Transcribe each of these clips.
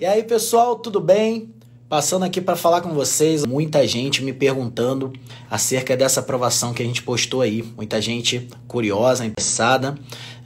E aí, pessoal, tudo bem? Passando aqui para falar com vocês, muita gente me perguntando acerca dessa aprovação que a gente postou aí. Muita gente curiosa, interessada.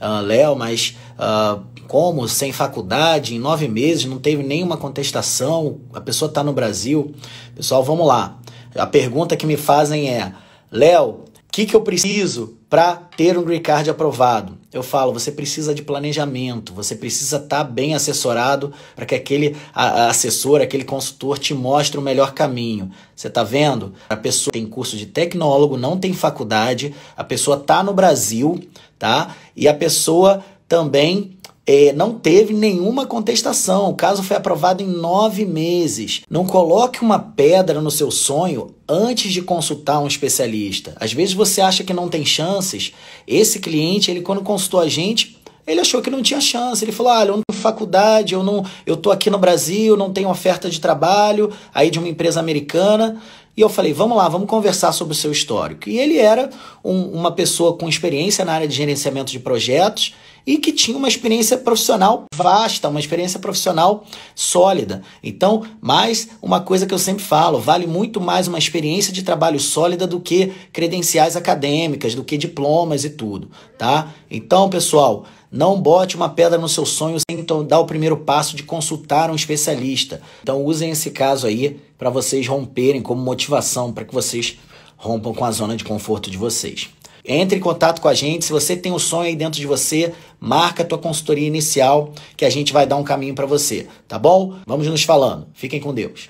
Uh, Léo, mas uh, como? Sem faculdade, em nove meses, não teve nenhuma contestação, a pessoa está no Brasil. Pessoal, vamos lá. A pergunta que me fazem é: Léo, o que, que eu preciso para ter um green card aprovado. Eu falo, você precisa de planejamento, você precisa estar tá bem assessorado para que aquele assessor, aquele consultor te mostre o melhor caminho. Você está vendo? A pessoa tem curso de tecnólogo, não tem faculdade, a pessoa está no Brasil, tá? E a pessoa também é, não teve nenhuma contestação. O caso foi aprovado em nove meses. Não coloque uma pedra no seu sonho antes de consultar um especialista. Às vezes você acha que não tem chances. Esse cliente, ele quando consultou a gente, ele achou que não tinha chance. Ele falou: olha, ah, eu não faculdade, eu não, eu tô aqui no Brasil, não tenho oferta de trabalho aí de uma empresa americana. E eu falei, vamos lá, vamos conversar sobre o seu histórico. E ele era um, uma pessoa com experiência na área de gerenciamento de projetos e que tinha uma experiência profissional vasta, uma experiência profissional sólida. Então, mais uma coisa que eu sempre falo, vale muito mais uma experiência de trabalho sólida do que credenciais acadêmicas, do que diplomas e tudo, tá? Então, pessoal, não bote uma pedra no seu sonho sem dar o primeiro passo de consultar um especialista. Então usem esse caso aí para vocês romperem como motivação para que vocês rompam com a zona de conforto de vocês. Entre em contato com a gente, se você tem um sonho aí dentro de você, marca a tua consultoria inicial que a gente vai dar um caminho para você, tá bom? Vamos nos falando. Fiquem com Deus.